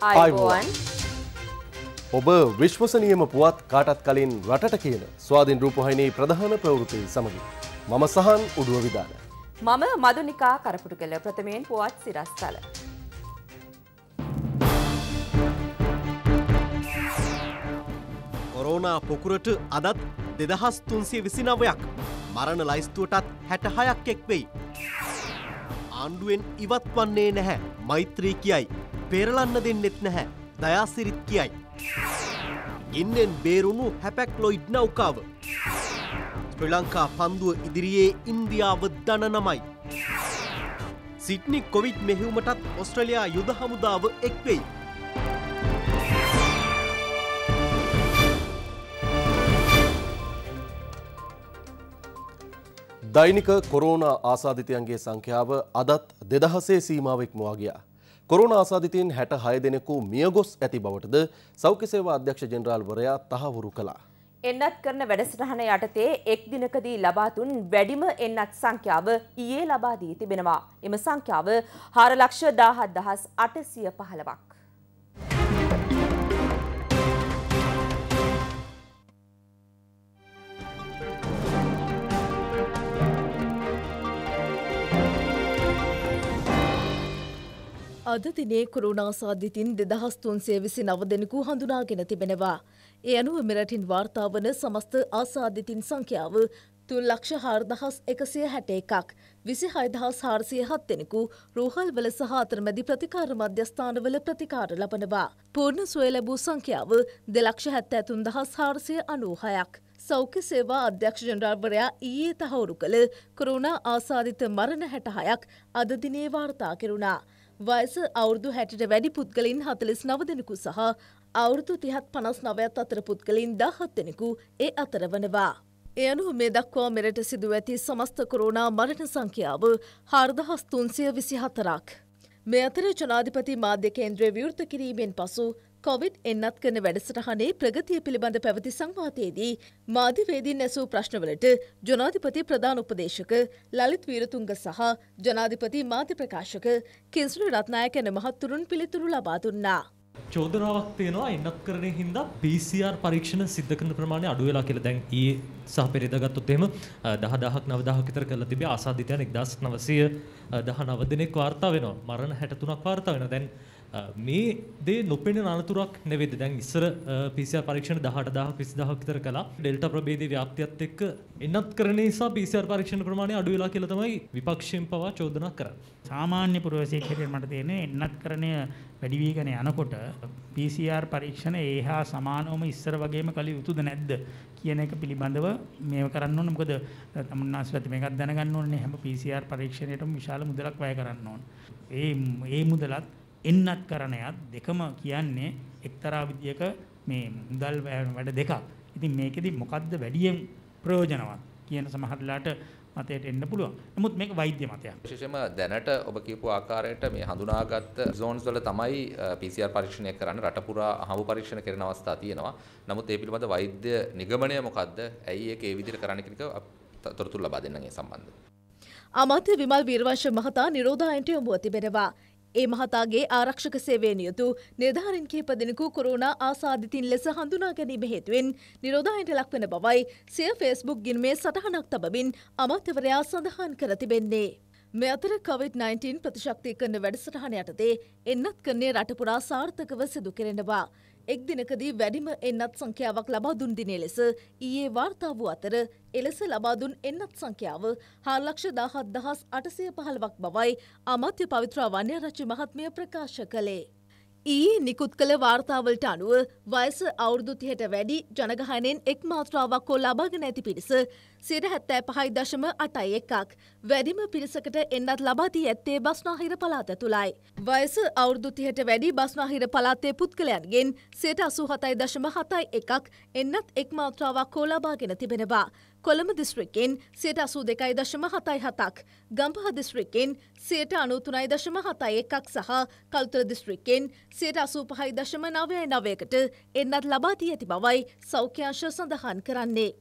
අයිබෝන් ඔබ විශ්වසනියම පුවත් කාටත් කලින් රටට කියන ස්වාධීන් රූපහහිනී ප්‍රධාන ප්‍රවෘතිය සමඟින්. මම සහන් උඩුව විධාන. මම මදුනිකා කරපුටු කළ ප්‍රථමයෙන් පුවත් සිරස්තල. කොරෝනා පොකුරට අදත් දෙදහස් තුන්සේ විසිනවයක් මරණ ලයිස්තුවටත් හැටහයක් එෙක් වෙයි. ආණ්ඩුවෙන් ඉවත් වන්නේ නැහැ මෛත්‍රී කියයි පෙරලන්න දෙන්නෙත් නැහැ දයාසිරිත් කියයි. ගින්නෙන් බේරුණු හැපැක් ලොයිඩ් නෞකාව. ශ්‍රී ලංකා පන්දුව ඉදිරියේ ඉන්දියාව දන නමයි. සිට්නි කොවිට් මෙහිවුමටත් ඔස්ට්‍රලයා යුද හමුදාව එක්වෙයි. දෛනික කොරෝනා ආසාධිතයන්ගේ සංඛ්‍යාව අදත් දෙදහසේ සීමාවෙක්මවා ගියා. කොරුණ ආසාධිතීන් හැට හය දෙනෙකු මියගොස් ඇති බවටද සෞඛ්‍ය සේවා අධ්‍යක්ෂ ජෙනරාල්වරයා තහවුරු කළා. එන්නත් කරන වැඩසටහන යටතේ එක් දිනකදී ලබාතුන් වැඩිම එන්නත් සංඛ්‍යාව ඊයේ ලබා දී තිබෙනවා. එම සංඛ්‍යාව 4 ලක්ෂ 17815ක්. අද දිනේ කොරුණා සාධිතින් දෙදහස් තුන්සේ විසි නව දෙනෙකු හඳුනාගෙන තිබෙනවා. ඒ අනුව මෙරටින් වාර්තාාවන සමස්ත ආසාධිතින් සංඛ්‍යාව තුන් ලක්ෂ හාර්දහස් එකසිය හැට එකක් විසි හයදහස් හාරසිය හත්තෙනෙකු රෝහල් වල සහතරමැදි ප්‍රතිකාර මධ්‍යස්ථානවල ප්‍රතිකාර ලබනවා. පූර්ණ සුවය ලැබූ සංඛ්‍යාව දෙලක්ෂ හැත්තෑ තුන් දහස් හාරසිය අනූහයක්. සෞඛ්‍ය සේවා අධ්‍යක්ෂ ජනරාල්වරයා ඊයේ තහවුරු කළ කරුණා ආසාධිත මරණ හැටහයක් අදදිනේ වාර්තා කෙරුණා. වයස අවුරුදු හැටට වැඩි පුද්ගලින් හතලිස් නවදෙනෙකු සහ අවුරුදු තිහත් පනස් නවයත් අතර පුද්ගලින් දහත් දෙෙනෙකු ඒ අතර වනවා. එයනු මේ දක්වා මෙරට සිදුව ඇති සමස්ත කොරෝනා මරණ සංඛ්‍යාව හර්දහස්තුන්සිය විසි හතරක්. මේ අතර ජනාධිපති මාධ්‍ය කේන්ද්‍රය විවෘත කිරීමෙන් පසු කොවිඩ් එන්නත් කරන වැඩසටහනේ ප්‍රගතිය පිළිබඳ පැවති සංවාතයේදී මාධ්‍යවේදීන් ඇසූ ප්‍රශ්නවලට ජනාධිපති ප්‍රධාන උපදේශක ලලිත් වීරතුංග සහ ජනාධිපති මාධ්‍ය ප්‍රකාශක කින්සුන රත්නායක යන මහත්තුරුන් පිළිතුරු ලබා දුන්නා. චෝදනාවක් තියෙනවා එන්නත් කරණය හින්දා PCR පරීක්ෂණ සිද්ධ කරන ප්‍රමාණය අඩු වෙලා කියලා දැන් ඊයේ සහ පෙරේදා ගත්තොත් එහෙම 10000ක් 9000ක් විතර කරලා තිබේ ආසාදිතයන් 1919 දෙනෙක් වාර්තා වෙනවා මරණ 63ක් වාර්තා වෙනවා දැන් මේ දේ නොපෙනෙන අනතුරක් නෙවෙයිද? දැන් ඉස්සර PCR පරීක්ෂණ 18000 20000 විතර කළා. ඩෙල්ටා ප්‍රභේදයේ ව්‍යාප්තියත් එක්ක එන්නත් කරන නිසා PCR පරීක්ෂණ ප්‍රමාණය අඩු වෙලා කියලා තමයි විපක්ෂයෙන් පවා චෝදනා කරන්නේ. සාමාන්‍ය පුරවැසියෙක් හැටියට මට තේරෙන්නේ එන්නත් කරණය වැඩි වීගෙන යනකොට PCR පරීක්ෂණ ඒහා සමානවම ඉස්සර වගේම කළ යුතුද නැද්ද කියන එක පිළිබඳව මේව කරන්න ඕනේ. මොකද තමුන්නාස්ලත් මේකත් දැනගන්න ඕනේ. හැම PCR පරීක්ෂණයකටම විශාල මුදලක් වැය කරන්න ඕනේ. ඒ ඒ මුදලත් එන්නත් කරණයත් දෙකම කියන්නේ එක්තරා විදියක මේ මුදල් වැඩ දෙකක්. ඉතින් මේකෙදි මොකද්ද වැඩියෙන් ප්‍රයෝජනවත් කියන සමහරලාට මතයට එන්න පුළුවන්. නමුත් මේක වෛද්‍ය මතයක්. විශේෂයෙන්ම දැනට ඔබ කියපු ආකාරයට මේ හඳුනාගත්ත සෝන්ස් වල තමයි PCR පරීක්ෂණය කරන්න රට පුරා අහඹු පරීක්ෂණ කරන අවස්ථා තියෙනවා. නමුත් ඒ පිළිබඳ වෛද්‍ය නිගමනය මොකද්ද? ඇයි ඒක ඒ විදිහට කරන්න කියන එක තොරතුරු ලබා දෙන්නම් ඒ සම්බන්ධව. අමාත්‍ය විමල් වීරවංශ මහතා නිරෝධායනට යොමුව තිබෙනවා. ඒ මහතාගේ ආරක්ෂක සේවයෙන් යුතු නිර්ධාරින් කිහිප දෙනෙකු කොරෝනා ආසාදිතින් ලෙස හඳුනා ගැනීම හේතුවෙන් නිරෝධායනට ලක්වන බවයි සිය ෆේස්බුක් ගිණුමේ සටහනක් තබමින් අමාත්‍යවරයා සඳහන් කර තිබෙන්නේ. මේ අතර COVID-19 ප්‍රතිශක්ති කරන වැඩසටහන යටතේ එන්නත් කරන්නේ රටපුරා සාර්ථකව සිදු කෙරෙනවා. එක් දිනකදී වැඩිම එන්නත් සංඛ්‍යාවක් ලබා දුන් දිනේ ලෙස ඊයේ වාර්තා වූ අතර එලෙස ලබා දුන් එන්නත් සංඛ්‍යාව 4,17,815ක් බවයි අමාත්‍ය පවිත්‍රා වන්‍යාරච්චි මහත්මිය ප්‍රකාශ කළේ. ඊ නිකුත් කළ වාර්තාවලට අනුව වයස අවුරුදුතියට වැඩි ජනගහනෙන් එක් මාත්‍රාවක් හෝ ලබාගෙන ඇති පිරිස සිර හැත්තෑ පහයි දශම අටයි එකක් වැඩිම පිරිසකට එන්නත් ලබාදී ඇත්තේ බස්නාහිර පලාත තුළයි. වයස අවුරුදුතියට වැඩි බස්නාහිර පලාතේ පුද්ගලයන්ගෙන් සේට අසූ හතයි දශම හතයි එකක් එන්නත් එක් මාත්‍රාවක් හෝ ලබාගෙන තිබෙනවා. කොළඹ දිස්ත්‍රික්කෙන් සියට අසූ දෙකයි දශම හතයි හතක් ගම්පහ දිස්ත්‍රික්කෙන් සියට අනුතුනයි දශම හතයි එකක් සහ කල්තුර දිස්ත්‍රික්කෙන් සියට අසූ පහයි දශම නවය නවයකට එන්නත් ලබා දී ඇති බවයි සෞඛ්‍යංශ සඳහන් කරන්නේ.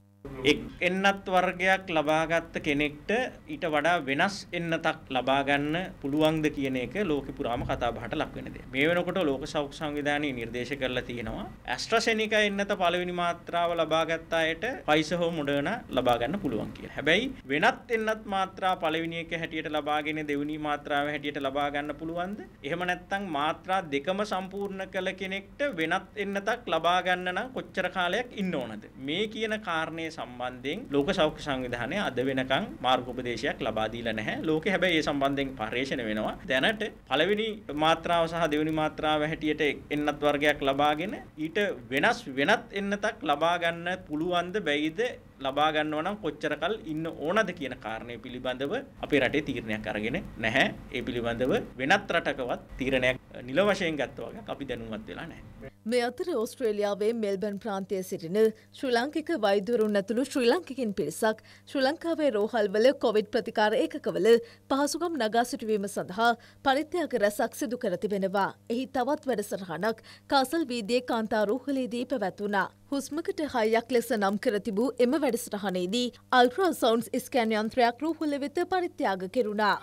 එක් එන්නත් වර්ගයක් ලබාගත්ත කෙනෙක්ට ඊට වඩා වෙනස් එන්නතක් ලබාගන්න පුළුවන්ද කියන එක ලෝක පුරාම කතාබහට ලක්වෙන දේ. මේ වෙනකොට ලෝක සෞඛ්‍ය සංවිධානය නිර්දේශ කරලා තියෙනවා. ඇස්ට්‍රසෙනිකා එන්නත පළවෙනි මාත්‍රාව ලබාගත් අයට පයිස හෝ මොඩර්නා ලබා ගන්න පුළුවන් කියලා. හැබැයි වෙනත් එන්නත් මාත්‍රා පළවෙනි එක හැටියට ලබාගෙන දෙවෙනි මාත්‍රාව හැටියට ලබා ගන්න පුළුවන්ද? එහෙම නැත්නම් මාත්‍රා දෙකම සම්පූර්ණ කළ කෙනෙක්ට වෙනත් එන්නතක් ලබා ගන්න නම් කොච්චර කාලයක් ඉන්න ඕනද? මේ කියන කාරණේ සම්බන්ධයෙන් ලෝක සෞඛ්‍ය සංවිධානය අද වෙනකන් මාර්ගෝපදේශයක් ලබා දීලා නැහැ. ලෝකේ හැබැයි ඒ සම්බන්ධයෙන් පර්යේෂණ වෙනවා. දැනට පළවෙනි මාත්‍රාව සහ දෙවෙනි මාත්‍රාව හැටියට එන්නත් වර්ගයක් ලබාගෙන ඊට වෙනස් වෙනත් එන්නතක් ලබා ගන්න පුළුවන්ද බැයිද ලබා ගන්නව නම් කොච්චර කල් ඉන්න ඕනද කියන කාරණය පිළිබඳව අපේ රටේ තීරණයක් අරගෙන නැහැ ඒ පිළිබඳව වෙනත් රටකවත් තීරණයක් නිල වශයෙන් ගත්ත වගේ අපි දැනුවත් වෙලා නැහැ. මේ අතර ඕස්ට්‍රේලියාවේ මෙල්බන් ප්‍රාන්තයේ සිටින ශ්‍රී ලාංකික වෛද්‍යවරුන් ඇතුළු ශ්‍රී ලාංකිකින් පිරිසක් ශ්‍රී ලංකාවේ රෝහල්වල කොවිඩ් ප්‍රතිකාර ඒකකවල පහසුකම් නගා සිටුවීම සඳහා පරිත්‍යාග රැසක් සිදු කර තිබෙනවා. එහි තවත් වැඩසටහනක් කාසල් වීදියේ කාන්තා රෝහලේදී පැවැත්වුණා. හුස්මකට හයක් ලෙස නම් කර තිබූ එම වැඩසටහනේදී අල්ට්‍රා සෞන්ස් ස්කෑන් යන්ත්‍රයක් රූහුල වෙත පරිත්‍යාග කෙරුණා.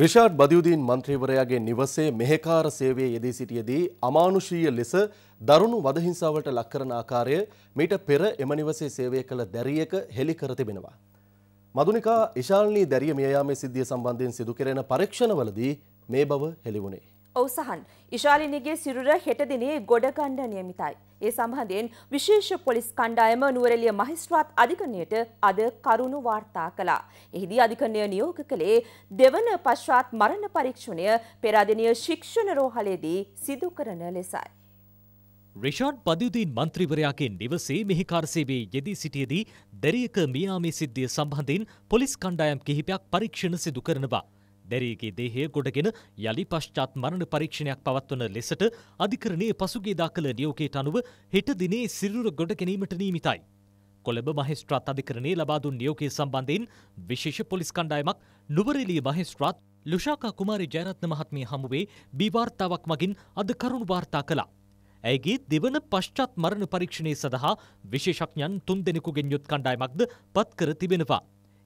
රිෂාඩ් බදියුදීන් මන්ත්‍රීවරයාගේ නිවසේ මෙහෙකාර සේවයේ යෙදී සිටියදී අමානුෂීය ලෙස දරුණු වදහිංසාවට ලක්කරන ආකාරය මීට පෙර එම නිවසේ සේවය කළ දැරියක හෙළි කර තිබෙනවා. මදුනිකා ඉශාල්නී දැරිය මියයාමේ සිද්ධිය සම්බන්ධයෙන් සිදු කෙරෙන පරීක්ෂණවලදී මේ බව හෙළිවුණේ. ඔවු සහන් ඉශාලිනිගේ සිරුර හෙටදිනේ ගොඩකණ්ඩ නියමිතයි. ඒ සම්බන්ධයෙන් විශේෂ පොලිස් කණ්ඩායම නුවරෙලිය මහිස්ත්‍රාත් අධිකරණයට අද කරුණු වාර්තා කළා. එහිදී අධිකරණය නියෝග කළේ දෙවන පශ්චාත් මරණ පරීක්ෂණය පෙරාදෙනිය ශික්ෂණ රෝහලේදී සිදු කරන ලෙසයි. රිෂාඩ් පදියුදීන් මන්ත්‍රීවරයාගේ නිවසේ මෙහි කාර්සේවේ යෙදී සිටියදී දැරියක මියාමේ සිද්ධිය සම්බන්ධයෙන් පොලිස් කණ්ඩායම් කිහිපයක් පරීක්ෂණ සිදු කරනවා. දැරියගේ දේහය ගොඩගෙන යළි පශ්චාත් මරණ පරීක්ෂණයක් පවත්වන ලෙසට අධිකරණයේ පසුගියදා කළ නියෝගයට අනුව හෙට දිනේ සිරුර ගොඩ ගැනීමට නියමිතයි. කොළඹ මහෙස්ත්‍රාත් අධිකරණයේ ලබා දුන් නියෝගය සම්බන්ධයෙන් විශේෂ පොලිස් කණ්ඩායමක් නුවරඑළිය මහෙස්ත්‍රාත් ලුෂාකා කුමාරි ජයරත්න මහත්මිය හමුවේ බී වාර්තාවක් මගින් අද කරුණු වාර්තා කළා. ඇයගේ දෙවන පශ්චාත් මරණ පරීක්ෂණය සඳහා විශේෂඥයන් තුන් දෙනෙකුගෙන් යුත් කණ්ඩායමක්ද පත් කර තිබෙනවා.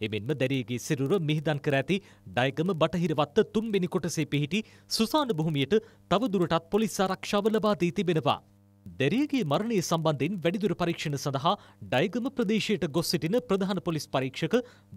එමෙන්ම දැරියගේ සිරුර මිහිදන් කර ඇති ඩයගම බටහිරවත්ත තුන්වෙනි කොටසේ පිහිටි සුසාන භූමියට තවදුරටත් පොලිස් ආරක්ෂාව ලබා දී තිබෙනවා. දෙරියගේ මරණය සම්බන්ධයෙන් වැඩිදුර පරීක්ෂණ සඳහා ඩයිගම ප්‍රදේශයට ගොස් සිටින ප්‍රධාන පොලිස් පරීක්ෂක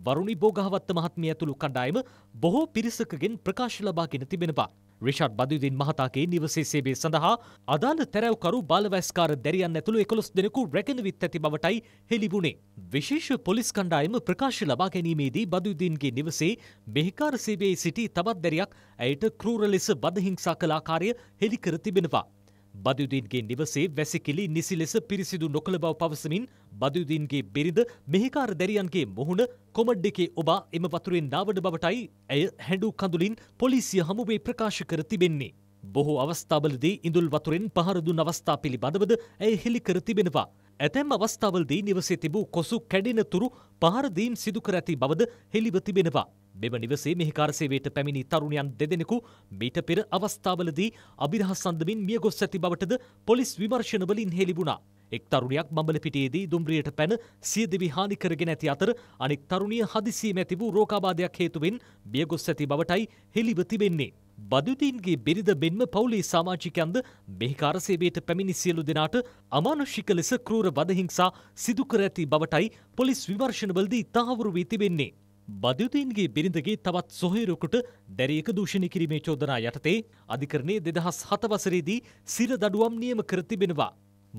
වරුණි බෝගහවත්ත මහත්මිය ඇතුළු කණ්ඩායම බොහෝ පිරිසකගෙන් ප්‍රකාශ ලබාගෙන තිබෙනවා. රිෂඩ් බදුදින් මහතාගේ නිවසේ සේබේ සඳහා අදාළ තැරැව්කරු බාලවැස්කාර දැරියන් ඇතුළු එකොළොස් දෙනෙකු රැගෙනවිත් ඇති බවටයි හෙළිබුණේ. විශේෂ පොලිස් කණ්ඩායම ප්‍රකාශ ලබා ගැනීමේදී බදුදින්ගේ නිවසේ මෙහිකාර සේබේ සිටි තවත් දැරියක් ඇයට කරූර ලෙස බදහිංසා කලාකාරය හෙළිකර තිබෙනවා. බදුදීන්ගේ නිවසේ වැසිකිලි නිසි ලෙස පිරිසිදු නොකළ බව පවසමින් බදුදීන්ගේ බිරිඳ මෙහිකාර දැරියන්ගේ මුහුණ කොමඩ් එකේ ඔබා එම වතුරෙන් නාවඩ බවටයි ඇය හැඩු කඳුලින් පොලිසිය හමුවේ ප්‍රකාශ කර තිබෙන්නේ. බොහෝ අවස්ථාවලදී ඉඳුල් වතුරෙන් පහර දුන් අවස්ථා පිළිබඳවද ඇය හෙළි කර තිබෙනවා. ඇතැම් අවස්ථාවල්දී නිවසේ තිබූ කොසු කැඩෙන තුරු පහරදීම් සිදුකර ඇති බවද හෙළිව තිබෙනවා. මෙම නිවසේ මෙහිකාරසේවයට පැමිණි තරුණයන් දෙදෙනෙකු මීට පෙර අවස්ථාවලදී අභිරහස් සඳමින් මිය ගොස් ඇති බවටද පොලිස් විමර්ශනවලින් හෙළිබුණා. එක් තරුණයක් බඹලපිටියේදී දුම්රියට පැන සියදිවි හානි කරගෙන ඇති අතර අනෙක් තරුණිය හදිසියේ ඇති වූ රෝගාබාධයක් හේතුවෙන් මිය ගොස් ඇති බවටයි හෙළිව තිබෙන්නේ. බදුදීන්ගේ බිරිඳ මෙන්ම පවුලේ සාමාජිකයන්ද මෙහි කාරසේවයට පැමිණි සියලු දෙනාට අමානුෂික ලෙස ක්‍රූර වදහිංසා සිදු කර ඇති බවටයි පොලිස් විමර්ශනවලදී තහවුරු වී තිබෙන්නේ. බදුදීන්ගේ බිරිඳගේ තවත් සොහේරෙකුට දැරියක දූෂණය කිරීමේ චෝදනා යටතේ අධිකරණයේ 2007 වසරේදී සිර දඩුවම් නියම කර තිබෙනවා.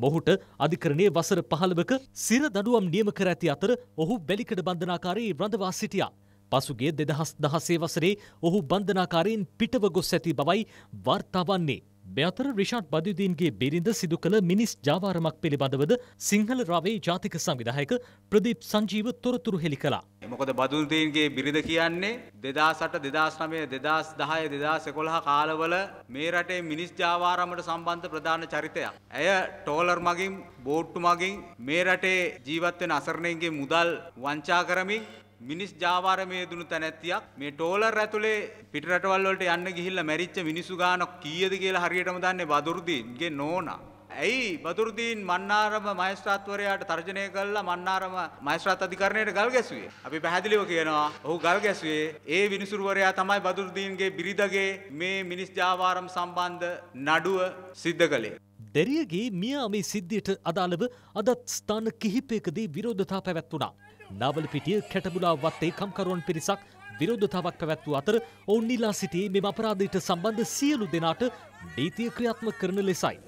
මොහුට අධිකරණයේ වසර 15ක සිර දඩුවම් නියම කර ඇති අතර ඔහු බැලිකඩ බන්ධනාකාරී රඳවා සිටියා. පසුගේ දෙදහස් දහසේ වසරේ ඔහු බන්ධනාකාරයෙන් පිටව ගොස් ඇති බවයි වර්තාවන්නේ. මෙතර රිෂාඩ් බදුදීන්ගේ බිරිඳ සිදු කළ මිනිස් ජාවාරමක් පිළිබඳවද සිංහල රවේ ජාතික සංවිධායක ප්‍රදීප් සංජීව තොරතුරු හෙළි කළා. මොකද බදුල්දීන්ගේ බිරිඳ කියන්නේ දෙදාසට දෙදස් නමය දෙදස් දහය දෙදස් එකොළහ කාලවල මේ රටේ මිනිස් ජාවාරමට සම්බන්ධ ප්‍රධාන චරිතයක්. ඇය ටෝලර් මගින් බෝට්ටු මගින් මේ රටේ ජීවත්වෙන අසරණයන්ගේ මුදල් වංචා කරමින් මිනිස් ජාවාරමේ දුණු තැනැත්තියක් මේ ටෝලර් ඇතුලේ පිටරටවල් වලට යන්න ගිහිල්ලා මැරිච්ච මිනිස්සු ගානක් කීයද කියලා හරියටම දන්නේ බදුරුදීන්ගේ නෝනා. ඇයි බදුරුදීන් මන්නාරම මහේස්ත්‍රාත්වරයාට තර්ජනය කළා මන්නාරම මහේස්ත්‍රාත් අධිකරණයට ගල් ගැසුවේ. අපි පැහැදිලිව කියනවා ඔහු ගල් ගැසුවේ ඒ විනිසුරුවරයා තමයි බදුරුදීන්ගේ බිරිඳගේ මේ මිනිස් ජාවාරම් සම්බන්ධ නඩුව සිද්ධ කළේ. දෙරියගේ මියා මේ සිද්ධියට අදාළව අදත් ස්ථාන කිහිපයකදී විරෝධතා පැවැත්වුණා. නාවලපිටිය කැටබුලා වත්තේ කම්කරුවන් පිරිසක් විරෝධතාවක් පැවැත්වූ අතර ඔවුන් නිලා සිටියේ මෙම අපරාධයට සම්බන්ධ සියලු දෙනාට නීතිය ක්‍රියාත්මක කරන ලෙසයි.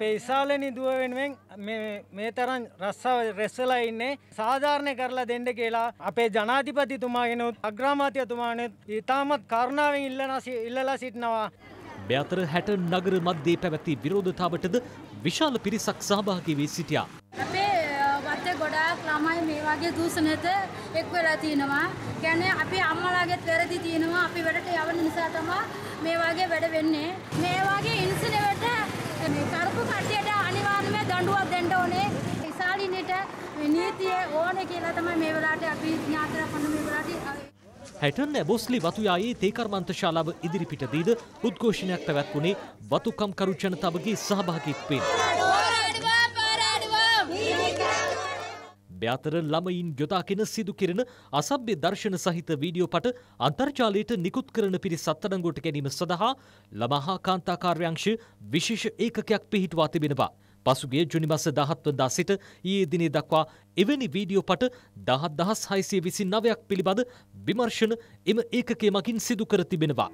පේසාල නිදුව වෙනුවෙන් මේ තරන් රස්සාව රැස්සලා ඉන්නේ සාධාරණය කරලා දෙන්න කියලා අපේ ජනාධිපතිතුමාගෙනුත් අග්‍රාමාත්‍යතුමානුත් ඉතාමත් කරුණාවෙන් ඉල්ලලා සිටනවා. මෙ අතර හැට නගර මධ්‍යේ පැවැති විරෝධතාවටද විශාල පිරිසක් සහභාගී වී සිටියා. අපේ ගොඩාක් ළමයි මේ වගේ දූෂණයට එක් වෙලා තියෙනවා. කියන්නේ අපි අම්මලාගෙත් වැරදි තියෙනවා. අපි වැඩට යවන නිසා තමයි මේ වගේ වැඩ වෙන්නේ. මේ වගේ ඉන්සිඩන්ට් මේ කරපු කට්ටියට අනිවාර්යයෙන්ම දඬුවම් දෙන්න ඕනේ. ඉසාලිනේට නීතිය ඕනේ කියලා තමයි මේ වෙලාවට අපි ඥාතර කරන මේ වෙලාවට හැටන් ඇබොස්ලි වතුයායේ තේකර්මන්ත ශාලාව ඉදිරිපිටදීද උද්ඝෝෂණයක් පැවැත්වුණේ වතුකම්කරු ජනතාවගේ සහභාගීත්වයෙන්. අභ්‍යතර ළමයින් යොදාගෙන සිදු කිරන අසභ්‍ය දර්ශන සහිත වීඩියෝ පට අන්තර්ජාලයට නිකුත් කරන පිරිස් අත්අඩංගුවට ගැනීම සඳහා ළමහා කාන්තා කාර්යාංශ විශේෂ ඒකකයක් පිහිටුවා තිබෙනවා. පසුගේ ජුනිමස දහත්වදා සිට ඒ දිනේ දක්වා එවැනි වීඩියෝ පට දහත් දහස් හයිසිය විසි නවයක් පිළිබඳ විමර්ශණ එම ඒකගේ මකින් සිදු කර තිබෙනවා.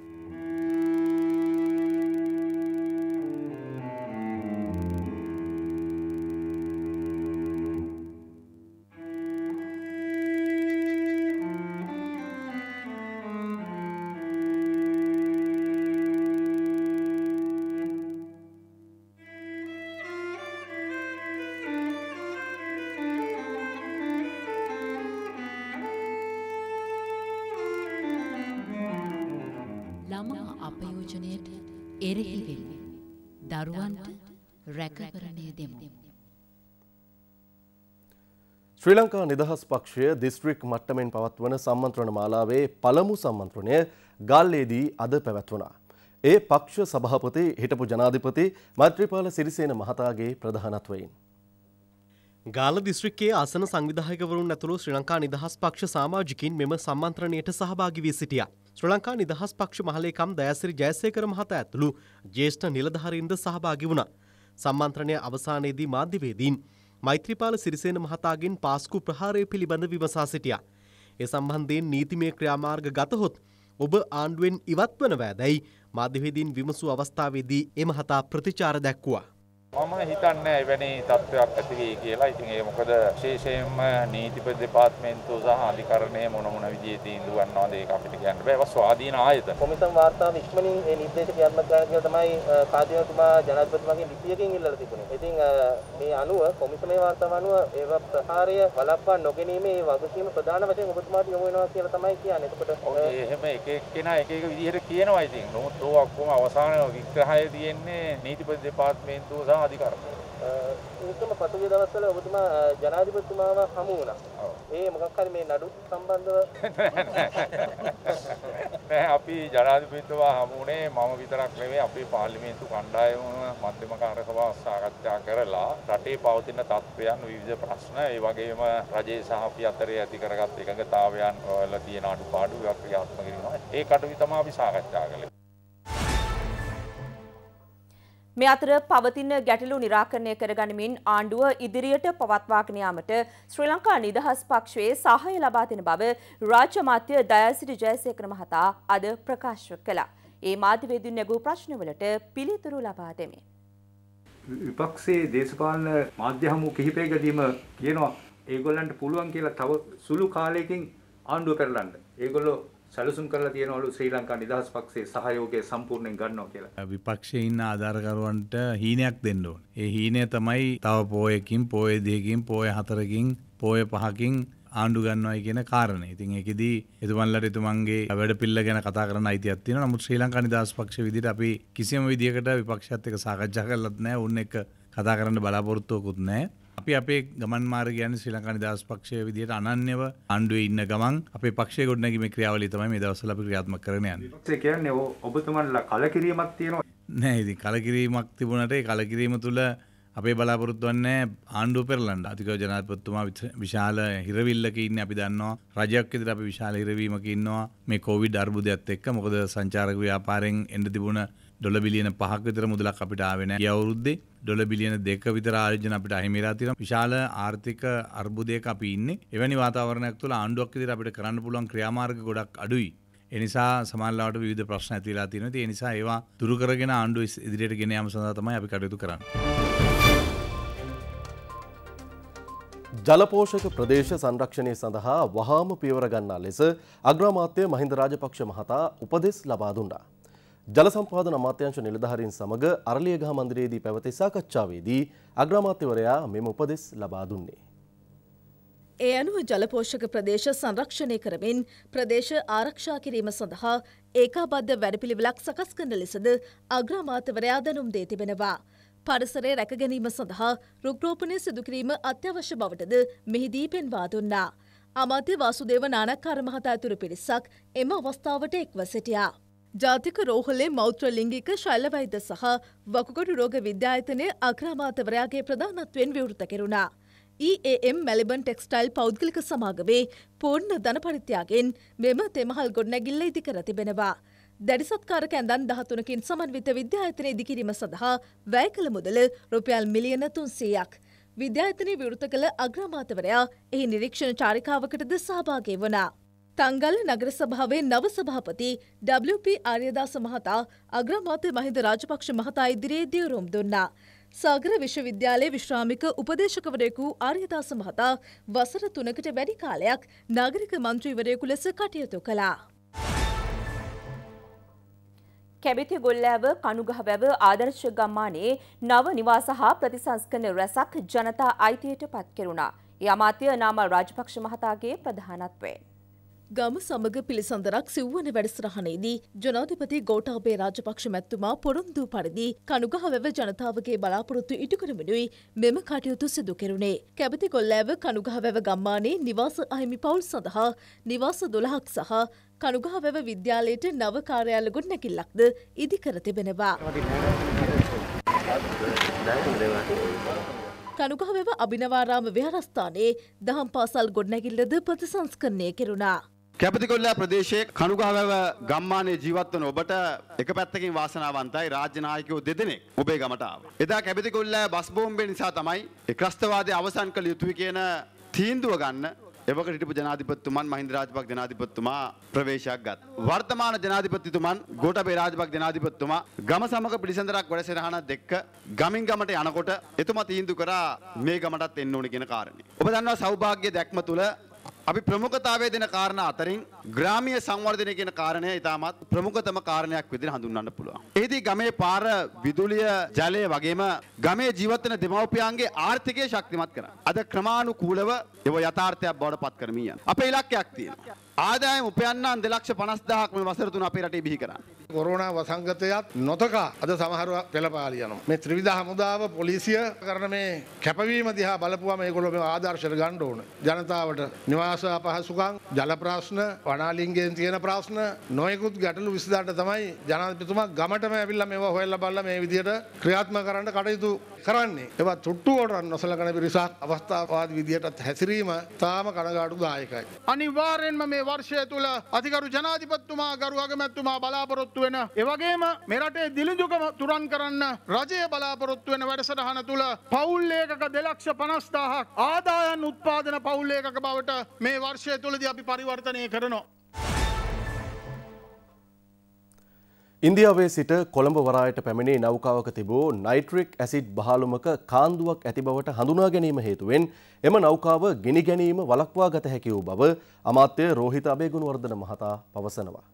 ශ්‍රී ලංකා නිදහස් පක්ෂය දිස්ත්‍රික් මට්ටමෙන් පවත්වන සම්මන්ත්‍රණ මාලාවේ පළමු සම්මන්ත්‍රණය ගල්ලේදී අද පැවැත්වනා. ඒ පක්ෂ සභාපති හිටපු ජනාධිපති මෛත්‍රීපාල සිරිසේන මහතාගේ ප්‍රධානත්වයෙන්. ගාල දිස්ත්‍රික්කයේ ආසන සංවිධායකවරුන් ඇතුළු ශ්‍රී ලංකා නිදහස් පක්ෂ සාමාජිකින් මෙම සම්මන්ත්‍රණයට සහභාගි වී සිටියා. ශ්‍රී ලංකා නිදහස් පක්ෂ මහලේකම් දයසිරි ජයසේකර මහතා ඇතුළු ජ්‍යෙෂ්ඨ නිලධාරීන්ද සහභාගි වුණා. සම්මන්ත්‍රණය අවසානයේදී මාධ්‍යවේදීන් මෛත්‍රීපාල සිරිසේන මහතාගෙන් පාස්කු ප්‍රහාරය පිළිබඳ විමසා සිටියා. ඒ සම්බන්ධයෙන් නීතිමය ක්‍රියාමාර්ග ගතහොත් ඔබ ආණ්ඩුවෙන් ඉවත් වනවෑදැයි මාධ්‍යවේදීන් විමසූ අවස්ථාවේදී එමහතා ප්‍රතිචාර දැක්වුවා. මම හිතන්නේ එවැනි තත්ත්වයක් ඇති වෙයි කියලා. ඉතින් ඒ මොකද විශේෂයෙන්ම නීති දෙපාර්තමේන්තුව සහ අධිකරණය මොන මොන විදිහේ තීන්දුව ගන්නවද ඒක අපිට කියන්න බෑ. ඒක ස්වාධීන ආයතන. කොමිසම් වාර්තාව ඉක්මනින් මේ නිර්දේශ ක්‍රියාත්මක කරන්න කියලා තමයි කාර්යතුමා ජනාධිපතිතුමාගෙන් ලිපියකින් ඉල්ලලා තිබුණේ. ඉතින් මේ අනුව කොමිසමේ වාර්තාව අනුව ඒව ප්‍රහාරය වළක්වා නොගැනීමේ වගකීම ප්‍රධාන වශයෙන් ඔබතුමාට යොමු වෙනවා කියලා තමයි කියන්නේ. එතකොට එහෙම එක එක්කෙනා එක එක විදිහට කියනවා ඉතින්. නමුත් ඔව් ඔක්කොම අවසාන විග්‍රහය තියෙන්නේ නීතිපති දෙපාර්තමේන්තුව සහ අධිකාර එතුම පසුගිය දවස්වල ඔබතුමා ජනාධිපතිතුමාව හමු වුණා. ඒ මොකක් හරි මේ නඩු සම්බන්ධව නැහැ අපි ජනාධිපතිතුමා හමු වුණේ මම විතරක් නෙවෙයි අපේ පාර්ලිමේන්තු කණ්ඩායම මධ්‍යම කාර්යසභාව සාකච්ඡා කරලා රටේ පවතින තත්ත්වයන් විවිධ ප්‍රශ්න ඒ වගේම රජයේ සහ අපි අතරේ ඇති කරගත් එකඟතාවයන් වල තියෙන අඩුපාඩු ක්‍රියාත්මක කරනවා. ඒ කටයුතු තමයි අපි සාකච්ඡා කළේ. මේ අතර පවතින ගැටලු නිරාකරණය කරගනිමින් ආණ්ඩුව ඉදිරියට පවත්වාගෙන යාමට ශ්‍රී ලංකා නිදහස් පක්ෂයේ සහාය ලබා දෙන බව රාජ්‍ය මාත්‍ය දයාසිරි ජයසේකර මහතා අද ප්‍රකාශ කළා. ඒ මාධ්‍යවේදීන් නැගූ ප්‍රශ්නවලට පිළිතුරු ලබා දෙමින් විපක්ෂයේ දේශපාලන මාධ්‍ය හමු කිහිපයකදීම කියනවා ඒගොල්ලන්ට පුළුවන් කියලා තව සුළු කාලයකින් ආණ්ඩුව පෙරලන්න. ඒගොල්ලෝ සැලසුම් කරලා තියෙනවලු ශ්‍රී ලංකා නිදහස් පක්ෂයේ සහයෝගය සම්පූර්ණයෙන් ගන්නවා කියලා. විපක්ෂයේ ඉන්න ආධාරකරුවන්ට හීනයක් දෙන්න ඕනේ. ඒ හීනය තමයි තව පෝයකින්, පෝය දෙකකින්, පෝය හතරකින්, පෝය පහකින් ආණ්ඩු ගන්නවයි කියන කාරණේ. ඉතින් ඒකෙදී එතුමන්ලට එතුමන්ගේ වැඩ පිල්ල ගැන කතා කරන්න අයිතියක් තියෙනවා. නමුත් ශ්‍රී ලංකා නිදහස් පක්ෂයේ විදිහට අපි කිසියම් විදිහකට විපක්ෂයත් එක්ක සාකච්ඡා කරලත් නැහැ. උන් එක්ක කතා කරන්න බලාපොරොත්තුවකුත් නැහැ. අපි අපේ ගමන් මාර්ගයන් ශ්‍රී ලංකා නිදහස් පක්ෂය විදිහට අනන්‍යව ආණ්ඩුවේ ඉන්න ගමන් අපේ පක්ෂයේ ගොඩනැගීමේ ක්‍රියාවලිය තමයි මේ දවස්වල අපි ක්‍රියාත්මක කරගෙන යන්නේ. විපක්ෂය කියන්නේ ඔබතුමන්ලා කලකිරීමක් තියෙනවා. නෑ ඉතින් කලකිරීමක් තිබුණාට ඒ කලකිරීම තුළ අපේ බලාපොරොත්තු වන්නේ ආණ්ඩුව පෙරලන්න. අධිකරණ ජනාධිපතිතුමා විශාල හිරවිල්ලක ඉන්නේ අපි දන්නවා. රජයක් විදිහට අපි විශාල හිරවීමක ඉන්නවා. මේ කොවිඩ් අර්බුදයත් එක්ක මොකද සංචාරක ව්‍යාපාරයෙන් එන්න තිබුණ ඩොල බිලියන පහක් විතර මුදලක් අපිට ආවේ නැහැ. අවුරුද්දේ ඩොල බිලියන දෙක විතර ආයෝජන අපිට අහිමි වෙලා තියෙනවා. විශාල ආර්ථික අර්බුදයක අපි ඉන්නේ. එවැනි වාතාවරණයක් තුළ ආණ්ඩුවක් විදිහට අපිට කරන්න පුළුවන් ක්‍රියාමාර්ග ගොඩක් අඩුයි. එනිසා සමාල්ලාට විධ ප්‍රශ්න ඇතිලා තියෙන ති නිසා ඒවා දුරකරගෙන ආණ්ඩු ඉදිරියට ගෙන යාම සඳහා තමයි අපි කටයුතු කරන්න. ජලපෝෂක ප්‍රදේශ සංරක්ෂණය සඳහා වහාම පියවර ගන්නා ලෙස අග්‍රාමාත්‍ය මහින්ද රාජපක්ෂ මහතා උපදෙස් ලබා දුන්නා. ජල සම්පාදන අමාත්‍යාංශ නිලධාරීන් සමග අරලියගහ මන්දිරයේදී පැවති සාකච්ඡාවේදී අග්‍රාමාත්‍යවරයා මෙම උපදෙස් ලබා දුන්නේ. ඒ අනුව ජලපෝෂක ප්‍රදේශ සංරක්ෂණය කරමින් ප්‍රදේශ ආරක්ෂා කිරීම සඳහා ඒකාබද්ධ වැඩපිළිවෙලක් සකස් කරන ලෙසද අග්‍රාමාත්‍යවරයා දැනුම් දී තිබෙනවා. පරිසරය රැකගැනීම සඳහා රුක්රෝපණය සිදුකිරීම අත්‍යවශ්‍ය බවටද මෙහිදී පෙන්වා දුන්නා. අමාත්‍ය වාසුදේව නානක්කාර මහතා ඇතුළු පිරිසක් එම අවස්ථාවට එක්ව සිටියා. ජාතික රෝහලේ මෞත්‍ර ලිංගික ශෛලවෛද්‍ය සහ වකුගඩු රෝග විද්‍යායතනය අක්‍රමාතවරයාගේ ප්‍රධානත්වෙන් විවෘත කෙරුණා. EAM මැලිබන් ටෙක්ස්ටයිල් පෞද්ගලික සමාගවේ පූර්ණ ධන පරිත්‍යාගෙන් මෙම තෙමහල් ගොඩනැගිල්ල ඉදිකර තිබෙනවා. දැඩිසත්කාර කැඳන් දහතුනකින් සමන්විත විද්‍යායතනය ඉදිකිරීම සඳහා වැය කළ මුදල රුපියල් මිලියන තුන්සීයක්. විද්‍යායතනය විවෘත කළ අග්‍රමාතවරයා එහි නිරීක්ෂණ චාරිකාවකටද සහභාගේ වනා. තංගල නගර සභාවේ නව සභාපති WP ආර්යදාස මහතා අග්‍රාමාත්‍ය මහින්ද රාජපක්ෂ මහතා ඉදිරියේ දියුරුම් දුන්නා. සාගර විශ්වවිද්‍යාලයේ විශ්‍රාමික උපදේශකවරයෙකු ආර්යදාස මහතා වසර තුනකට වැඩි කාලයක් නාගරික මන්ත්‍රීවරයෙකු ලෙස කටයුතු කළා. කැබිති ගොල්ලෑව කණුගහ වැව ආදර්ශ ගම්මානයේ නව නිවාස හා ප්‍රතිසංස්කන රැසක් ජනතා අයිතියට පත් කෙරුණා. ඒ අමාත්‍ය නාම රාජපක්ෂ මහතාගේ ප්‍රධානත්වයෙන්. ගම සමග පිළිසඳරක් සිව්වන වැඩසටහනේදී ජනාධිපති ගෝටාබේ රාජපක්ෂ මැත්තුමා පොරොන්දු පරිදි කනුගහවැව ජනතාවගේ බලාපොරොත්තු ඉටු කරමිනුයි මෙම කටයුතු සිදු කෙරුණේ. කැබති කොල්ලෑව කනුගහවැව ගම්මානයේ නිවාස අහිමි පවුල් සඳහා නිවාස දොළහක් සහ කනුගහවැව විද්‍යාලයට නව කාර්යාල ගොඩනැකිල්ලක්ද ඉදිකර තිබෙනවා. කනුගහවැව අභිනවාරාම විහාරස්ථානයේ දහම් පාසල් ගොඩනැකිල්ලද ප්‍රතිසංස්කරණය කෙරුණා. කැපතිකොල්ලා ප්‍රදේශයේ කනුගහවැව ගම්මානයේ ජීවත් වන ඔබට එක පැත්තකින් වාසනාවන්තයි රාජ්‍ය නායකයෝ දෙදෙනෙක් ඔබේ ගමට ආවා. එදා කැපතිකොල්ලා බස් බෝම්බේ නිසා තමයි ඒ ත්‍රස්තවාදය අවසන් කළ යුතුයි කියන තීන්දුව ගන්න එවකට හිටපු ජනාධිපතිතුමන් මහින්ද රාජපක්ෂ ජනාධිපතිතුමා ප්‍රවේශයක් ගත්තා. වර්තමාන ජනාධිපතිතුමන් ගෝඨබේ රාජපක්ෂ ජනාධිපතිතුමා ගම සමග පිළිසඳරක් වැඩසටහනක් දෙක්ක ගමින් ගමට යනකොට එතුමා තීන්දුව කරා මේ ගමටත් එන්න ඕනේ කියන කාරණේ. ඔබ දන්නවා සෞභාග්‍ය දැක්ම තුළ අපි ප්‍රමුඛතාවය දෙන කාරණා අතරින් ග්‍රාමීය සංවර්ධනය කියන කාරණය ඉතාමත් ප්‍රමුඛතම කාරණයක් විදිහට හඳුන්වන්න පුළුවන්. එෙහිදී ගමේ පාර, විදුලිය, ජලය වගේම ගමේ ජීවත් වෙන දෙමව්පියන්ගේ ආර්ථිකය ශක්තිමත් කරන්න. අද ක්‍රමානුකූලව ඒව යථාර්ථයක් බවට පත් කරමින් යනවා. අපේ ඉලක්කයක් තියෙනවා. ආදායම උපයන්නන් දෙලක්ෂ පනස්දාහක් මේ වසර තුන අපේ රටේ බිහි කරන්න. කොරෝනා වසංගතයත් නොතකා අද සමහරව පෙළපාලි යනවා. මේ ත්‍රිවිධ හමුදාව පොලිසිය කරන මේ කැපවීම දිහා බලපුවම ඒගොල්ලෝ මේ ආදර්ශයට ගන්න ඕන. ජනතාවට නිවාස අපහසුකම්, ජල ප්‍රශ්න, වනාලිංගයෙන් තියෙන ප්‍රශ්න, නොයෙකුත් ගැටලු 28 තමයි ජනාධිපතිතුමා ගමටම ඇවිල්ලා මේවා හොයලා බලලා මේ විදිහට ක්‍රියාත්මක කරන්න කටයුතු කරන්නේ. ඒවා තුට්ටුවට නොසලකන පිරිසක් අවස්ථාවාදී විදිහට හැසිරීම තාම කනගාටුදායකයි. අනිවාර්යෙන්ම මේ වර්ෂය තුළ අතිකරු ජනාධිපත්තුමා ගරු අගමැත්තුමා බලාපොරොත්තු වෙන. එවගේම මෙරටේ දිලිඳුකම තුරන් කරන්න රජය බලාපොරොත්තු වෙන වැඩසටහන තුළ පවුල්ලේකක දෙලක්ෂ පනස්ථාහක් ආදායන් උත්පාදන පවුල්ලේකක බවට මේ වර්ෂය තුළද අපි පරිවර්තනය කරනවා. ඉන්දියාවේ සිට කොළඹ වරායට පැමිණි නෞකාවක තිබූ නයිට්‍රික් ඇසිඩ් බහලුමක කාන්දුවක් ඇති බවට හඳුනා ගැනීම හේතුවෙන් එම නෞකාව ගිනි ගැනීම වලක්වා ගත හැකි වූ බව අමාත්‍ය රෝහිත අබේගුණවර්ධන මහතා පවසනවා.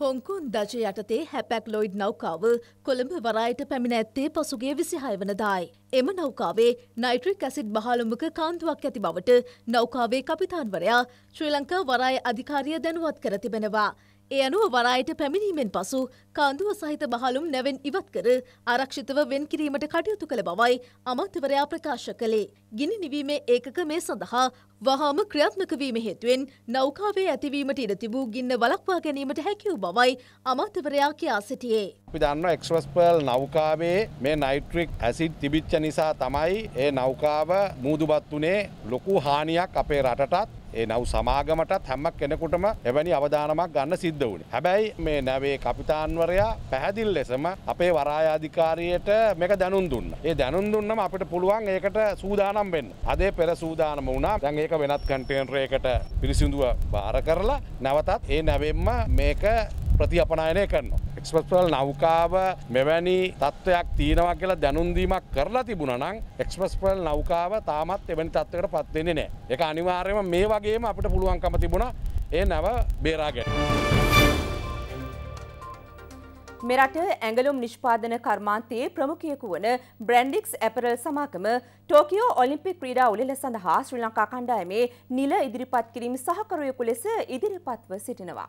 හොංකුන් දජ යටතේ හැපැක් ලොයිඩ් නෞකාව කොළඹ වරායට පැමිණ ඇත්තේ පසුගේ විසිහය වනදායි. එම නෞකාවේ නයිට්‍රික් ඇසිඩ් බහලුමක කාන්දුවක් ඇති බවට නෞකාවේ කපිතාන්වරයා ශ්‍රී ලංකා වරාය අධිකාරිය දැනුවත් කර තිබෙනවා. ඒ අනුව වරායට පැමිණීමෙන් පසු කාන්දුව සහිත බහලුම් නැවෙන් ඉවත් කර ආරක්ෂිතව වෙන් කිරීමට කටයුතු කළ බවයි අමාත්‍යවරයා ප්‍රකාශ කළේ. ගිනි නිවීමේ ඒකක මේ සඳහා වහාම ක්‍රියාත්මක වීම හේතුවෙන් නෞකාවේ ඇතිවීමට ඉඩ තිබූ ගින්න වළක්වා ගැනීමට හැකි වූ බවයි අමාත්‍යවරයා කියා සිටියේ. අපි දන්නවා එක්ස්ප්‍රස්පර්ල් නෞකාවේ මේ නයිට්‍රික් ඇසිඩ් තිබිච්ච නිසා තමයි ඒ නෞකාව මූදුබත් වුණේ ලොකු හානියක් අපේ රටටත් ඒ නව් සමාගමටත් හැම කෙනෙකුටම එවැනි අවධානමක් ගන්න සිද්ධ වුණ. හැබැයි මේ නැවේ කපිතාන්වරයා පැහැදිල් ලෙසම අපේ වරායාධිකාරයට මේක දැනුන් දුන්න. ඒ දැනුන් දුන්නම අපිට පුළුවන් ඒකට සූදානම් වෙන්න. අදේ පෙර සූදානම වුණා දැන් ඒක වෙනත් කන්ටේනරයකට පිරිසිඳුව බාර කරලා නැවතත් ඒ නැවෙම්ම මේක ප්‍රතිපනායනය කරනවා. එක්ස්පස්වල් නෞකාව මෙවැනි තත්ත්වයක් තියෙනවා කියලා දැනුන්දීමක් කරලා තිබුණනම් එක්ස්පස්වල් නෞකාව තාමත් එවැනි තත්ත්වකට පත්වෙන්නේ නෑ. එක අනිවාර්යම මේ වගේම අපිට පුළුවන්කම තිබුණා ඒ නැව බේරාගැට. මෙරට ඇඟලුම් නිෂ්පාදන කර්මාන්තයේ ප්‍රමුඛයෙකු වන බ්‍රැන්ඩික්ස් ඇපරල් සමාගම ටෝකියෝ ඔලිම්පික් ක්‍රීඩා උළෙල සඳහා ශ්‍රී ලංකා කණ්ඩායමේ නිල ඉදිරිපත් කිරීම සහකරුවෙකු ලෙස ඉදිරිපත්ව සිටිනවා.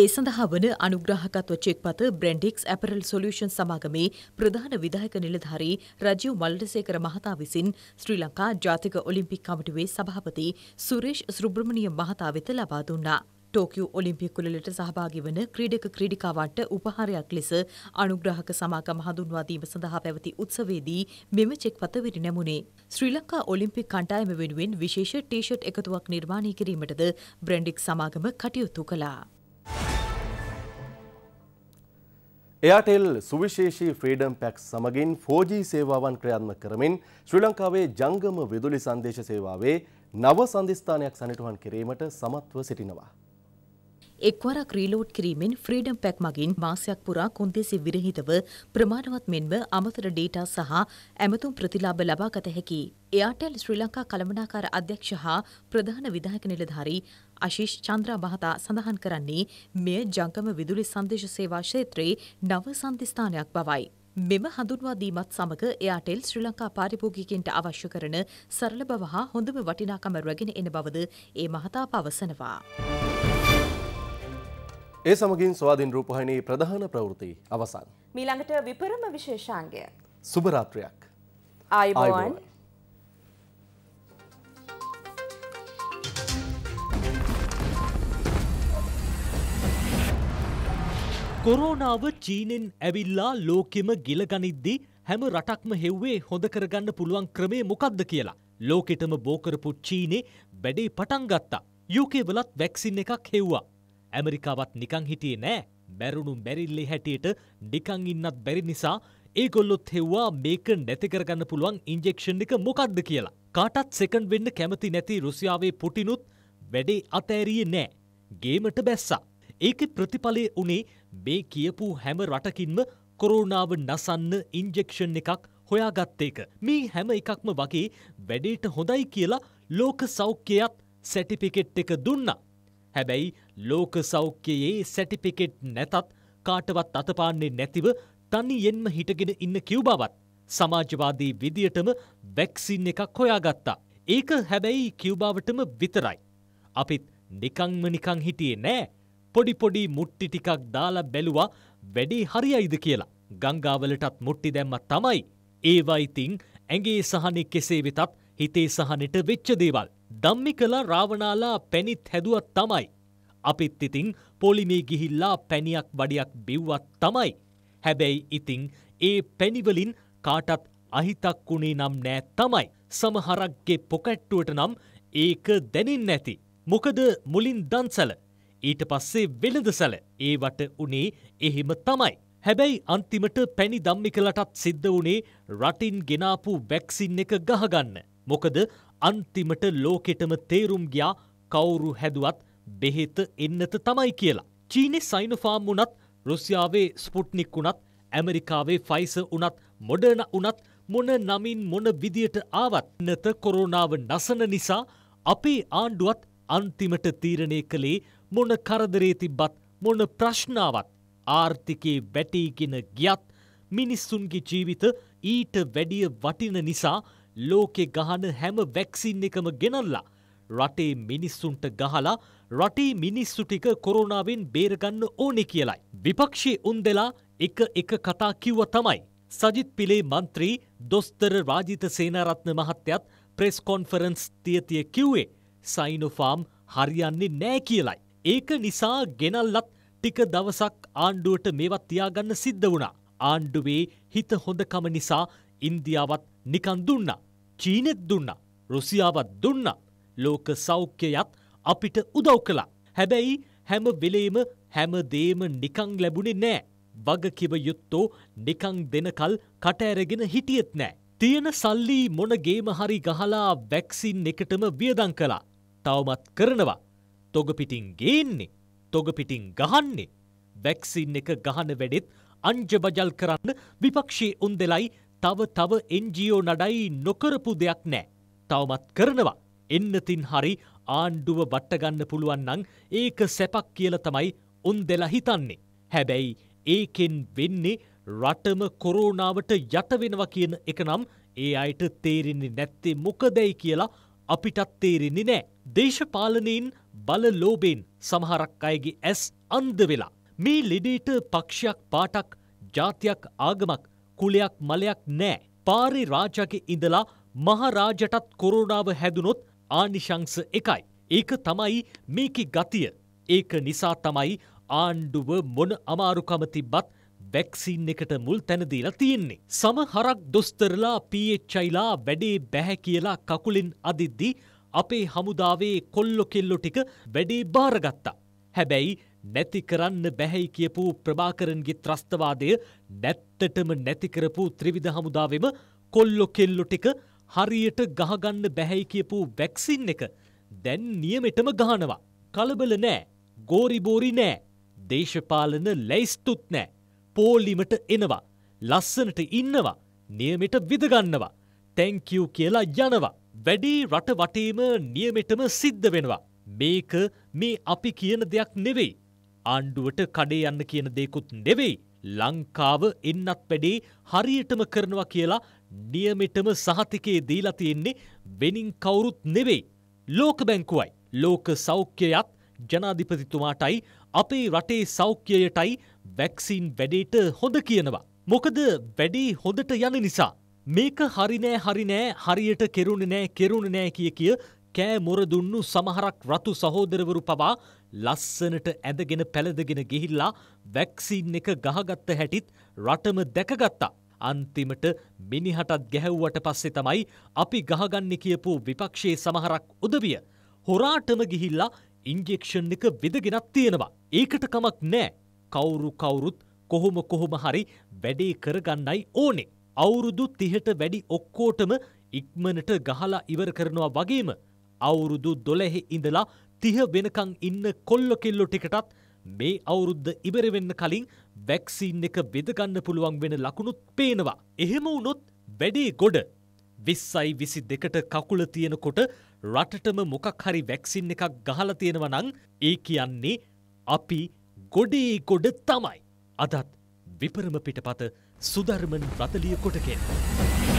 ඒ සඳහා වන අනුග්‍රහකත්ව චෙක්පත බ්‍රෙන්ඩික්ස් ඇපරල් සොලියුෂන් සමාගමේ ප්‍රධාන විධායක නිලධාරී රජීව් මල්ලසේකර මහතා විසින් ශ්‍රී ලංකා ජාතික ඔලිම්පික් කමිටුවේ සභාපති සුරේෂ් සුබ්‍රමණිය මහතා වෙත ලබා දුන්නා. ටෝකියෝ ඔලිම්පික් කුලලට සහභාගි වන ක්‍රීඩක ක්‍රීඩිකාවන්ට උපහාරයක් ලෙස අනුග්‍රහක සමාගම හඳුන්වා දීම සඳහා පැවති උත්සවයේදී මෙම චෙක්පත විරිණැමුණේ. ශ්‍රී ලංකා ඔලිම්පික් කණ්ඩායම වෙනුවෙන් විශේෂ ටී-ෂර්ට් එකතුවක් නිර්මාණය කිරීමටද බ්‍රෙන්ඩික් සමාගම කටයුතු කළා. එයාටෙල් සුවිශේෂී ෆ්‍රීඩම් පැක් සමගින් 4G සේවාවන් ක්‍රියාත්මක කරමින් ශ්‍රී ලංකාවේ ජංගම විදුලි සංදේශ සේවාවේ නව සන්ධිස්ථානයක් සනිටුහන් කිරීමට සමත්ව සිටිනවා. එක්වරක් රීලෝඩ් කිරීමෙන් ෆ්‍රීඩම් පැක් මගින් මාසයක් පුරා කොන්දේසි විරහිතව ප්‍රමාණවත් මෙන්ම අමතර ඩේටා සහ ඇමතුම් ප්‍රතිලාභ ලබාගත හැකි. එයාටෙල් ශ්‍රී ලංකා කළමනාකාර අධ්‍යක්ෂ හා ප්‍රධාන විධායක නිලධාරී අශිෂ් චන්ද්‍රා මහතා සඳහන් කරන්නේ මෙය ජංගම විදුලි සංදේශ සේවා ක්ෂේත්‍රයේ නව සන්ධස්ථානයක් බවයි. මෙම හඳුන්වාදීමත් සමඟ එයාටෙල් ශ්‍රී ලංකා පාරිභෝගිකෙන්ට අවශ්‍ය කරන සරල බව හා හොඳම වටිනාකම රැගෙන එන බවද ඒ මහතා පවසනවා. ඒ සමගින් ස්වාධීන් රූපහිනී ප්‍රධාන ප්‍රවෘත්ති අවසන්. මීළඟට විපරම විශේෂාංගය. සුබ රාත්‍රියක්. ආයුබෝවන්. කොරෝනාව චීනෙන් ඇවිල්ලා ලෝකෙම ගිලගනිද්දී හැම රටක්ම හෙව්වේ හොඳ කරගන්න පුළුවන් ක්‍රමේ මොකක්ද කියලා. ලෝකෙටම බෝකරපු චීනේ වැඩේ පටන් ගත්තා. යුකේ වලත් වැක්සින් එකක් හෙව්වා. ඇමරිකාවත් නිකං හිටියේ නෑ මැරුණු මැරිල්ලේ හැටියට නිකං ඉන්නත් බැරි නිසා ඒගොල්ලොත් හෙව්වා මේක නැතිකරගන්න පුළුවන් ඉන්ජෙක්ෂන් එක මොකක්ද කියලා. කාටත් සෙකන්ඩ් වෙන්න කැමති නැති රුසියාවේ පුටිනුත් වැඩේ අතෑරියේ නෑ. ගේමට බැස්සා. ඒක ප්‍රතිඵලය වනේ මේ කියපු හැම රටකින්ම කොරෝනාව නසන්න ඉන්ජෙක්ෂන් එකක් හොයාගත්තේක. මේ හැම එකක්ම වගේ වැඩේට හොඳයි කියලා ලෝක සෞඛ්‍යයත් සැටිපිකෙට් එක දුන්නා. හැබැයි ලෝක සෞඛ්‍යයේ සැටිපිකෙට් නැතත් කාටවත් අතපාන්නේ නැතිව තනියෙන්ම හිටගෙන ඉන්න කිව්බවත් සමාජවාදී විදියටම වැක්සින් එකක් හොයාගත්තා. ඒක හැබැයි කිව්බාවටම විතරයි. අපිත් නිකංම නිකං හිටියේ නෑ පොඩිපොඩි මුට්ටි ටිකක් දාලා බැලුවා වැඩේ හරියයිද කියලා. ගංගාවලටත් මුට්ටි දැම්ම තමයි. ඒවයිතිං ඇගේ සහනෙ කෙසේ වෙතත් හිතේ සහනෙට වෙච්ච දේවල්. දම්මි කලා රාවනාලා පැණිත් හැදුවත් තමයි. අපිත් ඉතිං පොලිමේ ගිහිල්ලා පැණියක් වඩියක් බිව්වත් තමයි. හැබැයි ඉතිං ඒ පැණිවලින් කාටත් අහිතක් වුණේ නම් නෑ තමයි. සමහරක්ගේ පොකැට්ටුවට නම් ඒක දැනින් නැති. මොකද මුලින් දන්සල. ඊට පස්සේ වෙළඳසල ඒවට උනේ එහෙම තමයි. හැබැයි අන්තිමට පැණි දම්මි කලටත් සිද්ධ වුණේ රටින් ගෙනාපු වැැක්සින් එක ගහගන්න. මොකද අන්තිමට ලෝකෙටම තේරුම් ගියා කවුරු හැදුවත් බෙහෙත එන්නත තමයි කියලා. චීනෙ සයිනෆාම් වුනත් රුසියාවේ ස්පුට්නික් වුනත් ඇමරිකාවේ ෆයිස වනත් මොඩන වනත් මොන නමින් මොන විදියට ආවත් නැත කොරෝනාව නසන නිසා අපේ ආණ්ඩුවත් අන්තිමට තීරණය කළේ මොන කරදරේ තිබ්බත් මොන ප්‍රශ්නාවත් ආර්ථිකයේ වැටීගෙන ගියත් මිනිස්සුන්ගේ ජීවිත ඊට වැඩිය වටින නිසා ලෝකෙ ගහන හැම වැක්සින් එකම ගෙනල්ලා. රටේ මිනිස්සුන්ට ගහලා රටේ මිනිස්සු ටික කොරුණාවෙන් බේරගන්න ඕනෙ කියලයි. විපක්ෂයේ උන්දලා එක එක කතා කිව්ව තමයි. සජිත් පිලේ මන්ත්‍රී දොස්තර රාජිත සේනාරත්න මහත්තයත් ප්‍රෙස් කොන්ෆරන්ස් තියතිය කිව්වේ සයිනොෆාම් හරියන්නේ නෑ කියලයි. ඒක නිසා ගෙනල්ලත් ටික දවසක් ආණ්ඩුවට මේවත් තියාගන්න සිද්ධ වුණා. ආණ්ඩුවේ හිත හොඳකම නිසා ඉන්දියාවත් නිකන් දුන්නා. චීනෙත් දුන්නා. රුසියාවත් දුන්නා. ලෝක සෞඛ්‍යයත් අපිට උදව් කළා. හැබැයි හැම වෙලේම හැමදේම නිකං ලැබුණේ නෑ. වගකිව යුත්තෝ නිකං දෙනකල් කටඇරගෙන හිටියෙත් නෑ. තියෙන සල්ලි මොනගේම හරි ගහලා වැක්සින් එකටම වියදං කලා. තවමත් කරනවා. තොගපිටින් ගේන්නේ. තොගපිටින් ගහන්නේ. වැක්සින් එක ගහන වැඩෙත් අංජබජල් කරන්න විපක්ෂයේ උන්දෙලයි තව තව එන්ජියෝ නඩයි නොකරපු දෙයක් නෑ. තවමත් කරනවා. එන්නතින් හරි ආණ්ඩුව බට්ටගන්න පුළුවන් නං ඒක සැපක් කියල තමයි උන් දෙලා හිතන්නේ. හැබැයි ඒකෙන් වෙන්නේ රටම කොරෝනාවට යටවෙනවා කියන එක නම් ඒ අයට තේරෙන්නේ නැත්තේ මොකදැයි කියලා අපිටත් තේරෙන්නේ නෑ. දේශපාලනයෙන් බල ලෝබෙන් සමහරක් අයගේ ඇස් අන්ද වෙලා. මේ ලෙඩේට පක්ෂයක් පාටක් ජාතියක් ආගමක් කුලයක් මලයක් නෑ. පාරි රාජාගේ ඉඳලා මහරාජටත් කොරෝනාව හැදුනොත් ආනිශංස එකයි. ඒක තමයි මේකි ගතිය. ඒක නිසා තමයි ආණ්ඩුව මොන අමාරුකම තිබ්බත් වැැක්සින් එකට මුල් තැනදීලා තියෙන්නේ. සමහරක් දොස්තරලා පීච්චයිලා වැඩේ බැහැ කියලා කකුලින් අදිද්දි අපේ හමුදාවේ කොල්ලො කෙල්ලො ටික වැඩේ භාරගත්තා. හැබැයි නැති කරන්න බැහැයි කියපු ප්‍රභාකරන්ගේ ත්‍රස්තවාදය නැත්තටම නැතිකරපු ත්‍රිවිධ හමුදාවෙම කොල්ලො කෙල්ලො ටික හරියට ගහගන්න බැහැයි කියපු වැක්සින් එක දැන් නියමෙටම ගහනවා. කලබල නෑ ගෝරිබෝරි නෑ දේශපාලන ලැයිස්තුත් නෑ පෝලිමට එනවා ලස්සනට ඉන්නවා නියමෙට විදගන්නවා තැංකව් කියලා යනවා වැඩි රට වටේම නියමෙටම සිද්ධ වෙනවා මේක මේ අපි කියන දෙයක් නෙවෙයි ආණ්ඩුවට කඩේ යන්න කියන දෙකුත් නෙවෙයි. ලංකාව එන්නත් වැඩේ හරියටම කරනවා කියලා නියමිටම සහතිකේ දීලා තියෙන්නේ වෙනින් කවුරුත් නෙවෙයි. ලෝක බැංකුවයි. ලෝක සෞඛ්‍යයත් ජනාධිපතිතුමාටයි අපේ රටේ සෞඛ්‍යයටයි වැක්සින් වැඩේට හොඳ කියනවා. මොකද වැඩේ හොඳට යන නිසා. මේක හරිනෑ හරිනෑ හරියට කෙරුණ නෑ කෙරුණ නෑ කිය කිය කෑ මොරදුන්නු සමහරක් රතු සහෝදරවරු පවා ලස්සනට ඇඳගෙන පැළඳගෙන ගිහිල්ලා වැක්සින් එක ගහගත්ත හැටිත් රටම දැකගත්තා. අන්තිමට මිනිහටත් ගැහැව්වට පස්සේ තමයි අපි ගහගන්න කියපු විපක්ෂයේ සමහරක් උදවිය. හොරාටම ගිහිල්ලා ඉන්ජෙක්ෂන් එක බෙදගෙනත් තියෙනවා. ඒකට කමක් නෑ. කවුරු කවුරුත් කොහොම කොහොම හරි වැඩේ කරගන්නයි ඕනේ. අවුරුදු තිහට වැඩි ඔක්කෝටම ඉක්මනට ගහලා ඉවර කරනවා වගේම අවුරුදු දොළහෙ ඉඳලා තිහ වෙනකං ඉන්න කොල්ල කෙල්ලො ටිකටත් මේ අවුරුද්ධ ඉවරවෙන්න කලින් වැක්සිීන් එක බෙදගන්න පුළුවන් වෙන ලකුණුත් පේනවා. එහෙම වුනොත් වැඩේ ගොඩ. විස්සයි විසි දෙකට කකුල තියෙනකොට රටටම මොකක් හරි වැක්සින් එකක් ගහල තියෙනවනං ඒ කියන්නේ අපි ගොඩේ ගොඩ තමයි. අදත් විපරම පිටපත සුධර්මන් රතලිය කොටකෙන්.